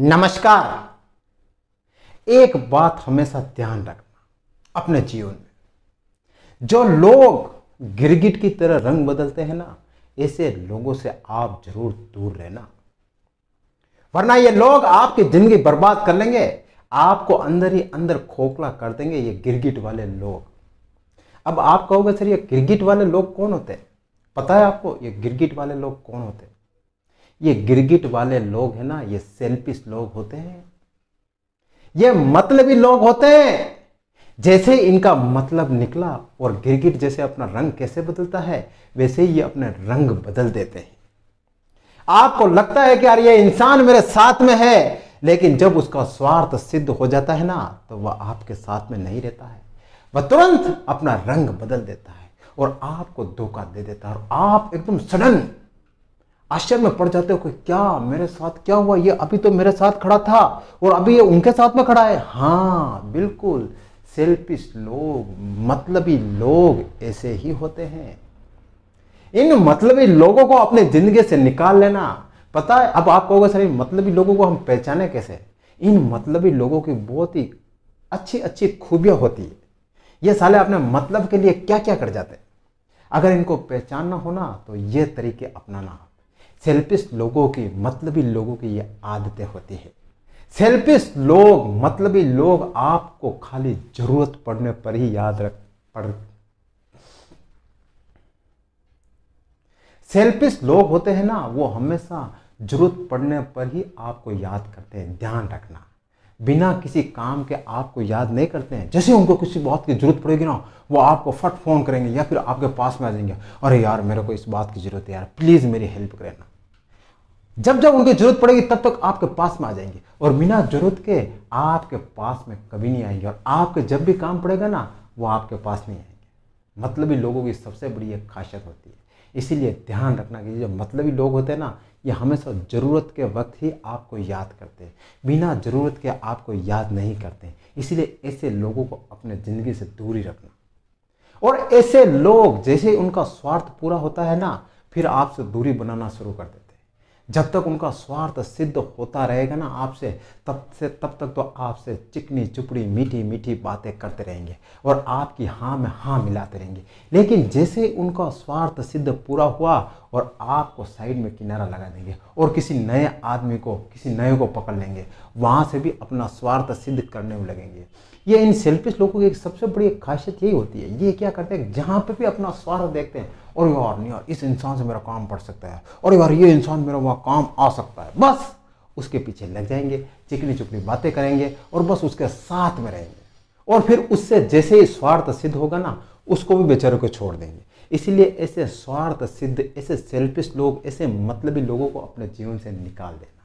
नमस्कार एक बात हमेशा ध्यान रखना अपने जीवन में जो लोग गिरगिट की तरह रंग बदलते हैं ना ऐसे लोगों से आप जरूर दूर रहना वरना ये लोग आपकी जिंदगी बर्बाद कर लेंगे आपको अंदर ही अंदर खोखला कर देंगे ये गिरगिट वाले लोग अब आप कहोगे सर ये गिरगिट वाले लोग कौन होते हैं पता है आपको ये गिरगिट वाले लोग कौन होते हैं ये गिरगिट वाले लोग हैं ना ये सेल्फिश लोग होते हैं ये मतलबी लोग होते हैं जैसे इनका मतलब निकला और गिरगिट जैसे अपना रंग कैसे बदलता है वैसे ही ये अपने रंग बदल देते हैं आपको लगता है कि यार ये इंसान मेरे साथ में है लेकिन जब उसका स्वार्थ सिद्ध हो जाता है ना तो वह आपके साथ में नहीं रहता है वह तुरंत अपना रंग बदल देता है और आपको धोखा दे देता है और आप एकदम सडन आश्चर्य में पड़ जाते हो कि क्या मेरे साथ क्या हुआ ये अभी तो मेरे साथ खड़ा था और अभी ये उनके साथ में खड़ा है हाँ बिल्कुल सेल्फिश लोग मतलबी लोग ऐसे ही होते हैं इन मतलबी लोगों को अपने जिंदगी से निकाल लेना पता है अब आप कहोगे सर इन मतलबी लोगों को हम पहचाने कैसे इन मतलबी लोगों की बहुत ही अच्छी अच्छी खूबियाँ होती है ये साले अपने मतलब के लिए क्या क्या कर जाते हैं अगर इनको पहचानना हो ना तो ये तरीके अपनाना सेल्फिश लोगों की मतलबी लोगों की ये आदतें होती है सेल्फिश लोग मतलबी लोग आपको खाली जरूरत पड़ने पर ही याद रख पड़ सेल्फिश लोग होते हैं ना वो हमेशा जरूरत पड़ने पर ही आपको याद करते हैं ध्यान रखना बिना किसी काम के आपको याद नहीं करते हैं जैसे उनको किसी बात की जरूरत पड़ेगी ना वो आपको फट फ़ोन करेंगे या फिर आपके पास में आ जाएंगे अरे यार मेरे को इस बात की ज़रूरत है यार प्लीज़ मेरी हेल्प करें जब जब उनकी ज़रूरत पड़ेगी तब तक आपके पास में आ जाएंगे और बिना ज़रूरत के आपके पास में कभी नहीं आएंगे और आपके जब भी काम पड़ेगा ना वो आपके पास नहीं आएंगे मतलब ही लोगों की सबसे बड़ी एक खासियत होती है इसीलिए ध्यान रखना कि जो मतलबी लोग होते हैं ना ये हमेशा ज़रूरत के वक्त ही आपको याद करते हैं बिना ज़रूरत के आपको याद नहीं करते इसलिए ऐसे लोगों को अपने ज़िंदगी से दूरी रखना और ऐसे लोग जैसे उनका स्वार्थ पूरा होता है ना फिर आपसे दूरी बनाना शुरू कर देते जब तक उनका स्वार्थ सिद्ध होता रहेगा ना आपसे तब से तब तक तो आपसे चिकनी चुपड़ी मीठी मीठी बातें करते रहेंगे और आपकी हाँ में हाँ मिलाते रहेंगे लेकिन जैसे उनका स्वार्थ सिद्ध पूरा हुआ और आपको साइड में किनारा लगा देंगे और किसी नए आदमी को किसी नए को पकड़ लेंगे वहाँ से भी अपना स्वार्थ सिद्ध करने में लगेंगे ये इन सेल्फिश लोगों की सबसे बड़ी खासियत यही होती है ये क्या करते हैं जहाँ पर भी अपना स्वार्थ देखते हैं और यार यार इस इंसान से मेरा काम पड़ सकता है और यार ये इंसान मेरा वहाँ काम आ सकता है बस उसके पीछे लग जाएंगे चिकनी चुपनी बातें करेंगे और बस उसके साथ में रहेंगे और फिर उससे जैसे ही स्वार्थ सिद्ध होगा ना उसको भी बेचारों को छोड़ देंगे इसीलिए ऐसे स्वार्थ सिद्ध ऐसे सेल्फिश लोग ऐसे मतलबी लोगों को अपने जीवन से निकाल देना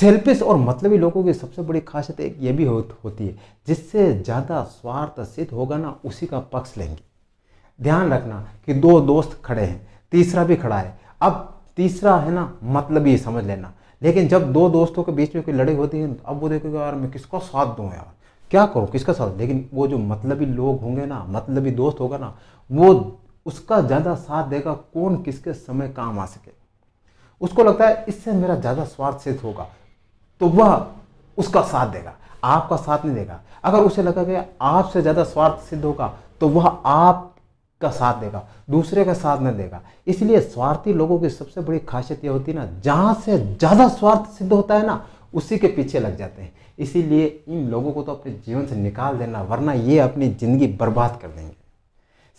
सेल्फिश और मतलबी लोगों की सबसे बड़ी खासियत एक ये भी होती है जिससे ज़्यादा स्वार्थ सिद्ध होगा ना उसी का पक्ष लेंगे ध्यान रखना कि दो दोस्त खड़े हैं तीसरा भी खड़ा है अब तीसरा है ना मतलब ये समझ लेना लेकिन जब दो दोस्तों के बीच में कोई लड़ाई होती है अब वो देखोगे यार मैं किसका साथ दूँ यार क्या करूँ किसका साथ लेकिन वो जो मतलबी लोग होंगे ना मतलबी दोस्त होगा ना वो उसका ज़्यादा साथ देगा कौन किसके समय काम आ सके उसको लगता है इससे मेरा ज़्यादा स्वार्थ सिद्ध होगा तो वह उसका साथ देगा आपका साथ नहीं देगा अगर उसे लगा कि आपसे ज़्यादा स्वार्थ सिद्ध होगा तो वह आप का साथ देगा दूसरे का साथ न देगा इसलिए स्वार्थी लोगों की सबसे बड़ी खासियत यह होती है ना जहाँ से ज़्यादा स्वार्थ सिद्ध होता है ना उसी के पीछे लग जाते हैं इसीलिए इन लोगों को तो अपने जीवन से निकाल देना वरना ये अपनी ज़िंदगी बर्बाद कर देंगे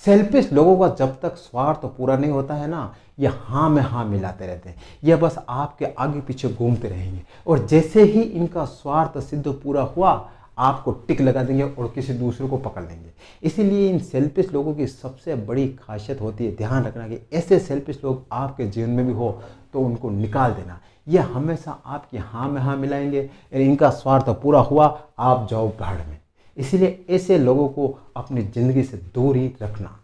सेल्फिश लोगों का जब तक स्वार्थ पूरा नहीं होता है ना ये हाँ में हाँ मिलाते रहते हैं यह बस आपके आगे पीछे घूमते रहेंगे और जैसे ही इनका स्वार्थ सिद्ध पूरा हुआ आपको टिक लगा देंगे और किसी दूसरे को पकड़ देंगे इसीलिए इन सेल्फिश लोगों की सबसे बड़ी खासियत होती है ध्यान रखना कि ऐसे सेल्फिश लोग आपके जीवन में भी हो तो उनको निकाल देना ये हमेशा आपकी हाँ में हाँ मिलाएंगे इनका स्वार्थ पूरा हुआ आप जाओ भाड़ में इसीलिए ऐसे लोगों को अपनी ज़िंदगी से दूर ही रखना